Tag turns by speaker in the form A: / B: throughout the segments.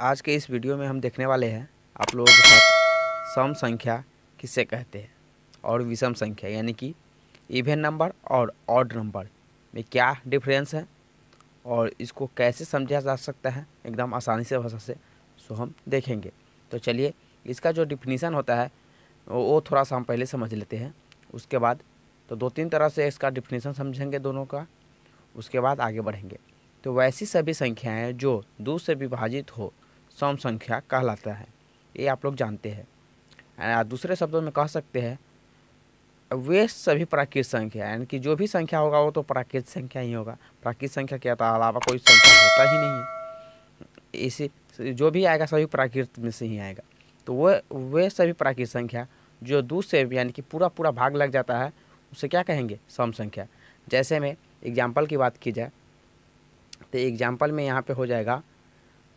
A: आज के इस वीडियो में हम देखने वाले हैं आप लोगों के साथ सम संख्या किसे कहते हैं और विषम संख्या यानी कि इवेन नंबर और ऑड नंबर में क्या डिफरेंस है और इसको कैसे समझा जा सकता है एकदम आसानी से भाषा से सो हम देखेंगे तो चलिए इसका जो डिफिनीसन होता है वो थोड़ा सा हम पहले समझ लेते हैं उसके बाद तो दो तीन तरह से इसका डिफिनीसन समझेंगे दोनों का उसके बाद आगे बढ़ेंगे तो वैसी सभी संख्याएं जो दो से विभाजित हो सम संख्या कहलाता है ये आप लोग जानते हैं दूसरे शब्दों में कह सकते हैं वे सभी प्राकृत संख्या यानी कि जो भी संख्या होगा वो तो प्राकृत संख्या ही होगा प्राकृत संख्या के अलावा कोई संख्या होता ही नहीं है इसी जो भी आएगा सभी प्राकृत में से ही आएगा तो वह वे सभी प्राकृत संख्या जो दूध से यानी कि पूरा पूरा भाग लग जाता है उसे क्या कहेंगे सम संख्या जैसे में एग्जाम्पल की बात की जाए तो एग्जाम्पल में यहाँ पर हो जाएगा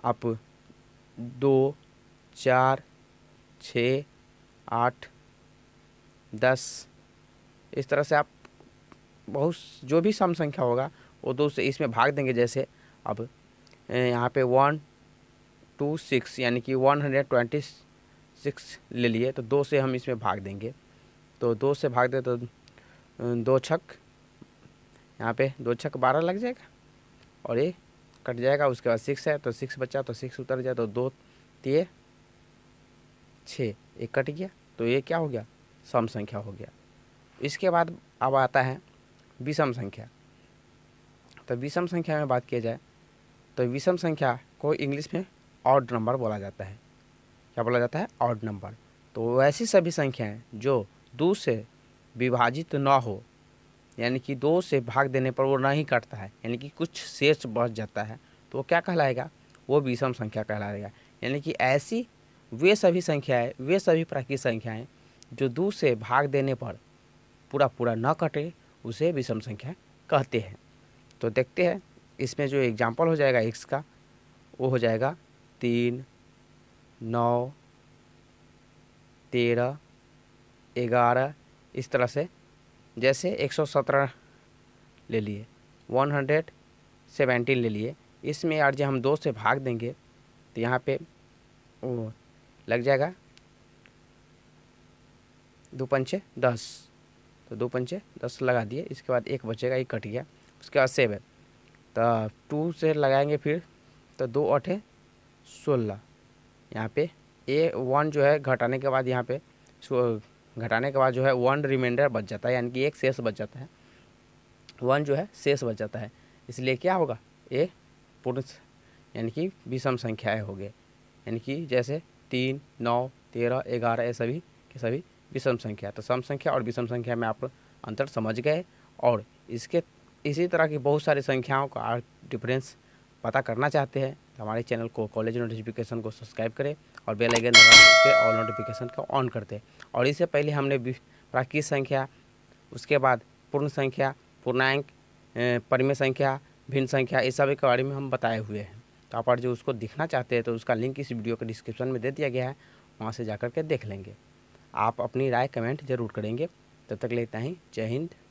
A: आप दो चार छ आठ दस इस तरह से आप बहुत जो भी सम संख्या होगा वो दो तो से इसमें भाग देंगे जैसे अब यहाँ पे वन टू सिक्स यानी कि वन हंड्रेड ट्वेंटी सिक्स ले लिए तो दो से हम इसमें भाग देंगे तो दो से भाग दे तो दो छक यहाँ पे दो छक बारह लग जाएगा और ये कट जाएगा उसके बाद सिक्स है तो सिक्स बचा तो सिक्स उतर जाए तो दो तीय तो छः एक कट गया तो ये क्या हो गया सम संख्या हो गया इसके बाद अब आता है विषम संख्या तो विषम संख्या में बात किया जाए तो विषम संख्या को इंग्लिश में ऑड नंबर बोला जाता है क्या बोला जाता है ऑड नंबर तो ऐसी सभी संख्याएं जो दो से विभाजित न हो यानी कि दो से भाग देने पर वो नहीं कटता है यानी कि कुछ शेष बच जाता है तो वो क्या कहलाएगा वो विषम संख्या कहलाएगा यानी कि ऐसी वे सभी संख्याएं वे सभी प्राकृतिक संख्याएं जो दो से भाग देने पर पूरा पूरा न कटे उसे विषम संख्या कहते हैं तो देखते हैं इसमें जो एग्जाम्पल हो जाएगा एक्स का वो हो जाएगा तीन नौ तेरह ग्यारह इस तरह से जैसे 117 ले लिए 117 ले लिए इसमें आर जे हम दो से भाग देंगे तो यहाँ पे वो लग जाएगा दो पंचे दस तो दो पंचे दस लगा दिए इसके बाद एक बचेगा एक कट गया उसके बाद सेवन तो टू से लगाएंगे फिर तो दो अठे सोलह यहाँ पे ए वन जो है घटाने के बाद यहाँ पे घटाने के बाद जो है वन रिमाइंडर बच जाता है यानी कि एक शेष बच जाता है वन जो है शेष बच जाता है इसलिए क्या होगा ए पूर्ण यानी कि विषम संख्याएँ हो गए यानी कि जैसे तीन नौ तेरह ग्यारह ये सभी के सभी विषम संख्या तो सम संख्या और विषम संख्या में आप अंतर समझ गए और इसके इसी तरह की बहुत सारी संख्याओं का डिफरेंस पता करना चाहते हैं तो हमारे चैनल को कॉलेज नोटिफिकेशन को सब्सक्राइब करें और बेल आइकन दबा के और नोटिफिकेशन को ऑन कर दें और इससे पहले हमने प्राकृतिक संख्या उसके बाद पूर्ण संख्या पूर्णांक परिमेय संख्या भिन्न संख्या इस सब के बारे में हम बताए हुए हैं तो आप जो उसको देखना चाहते हैं तो उसका लिंक इस वीडियो के डिस्क्रिप्शन में दे दिया गया है वहाँ से जा के देख लेंगे आप अपनी राय कमेंट जरूर करेंगे तब तो तक लेता ही जय हिंद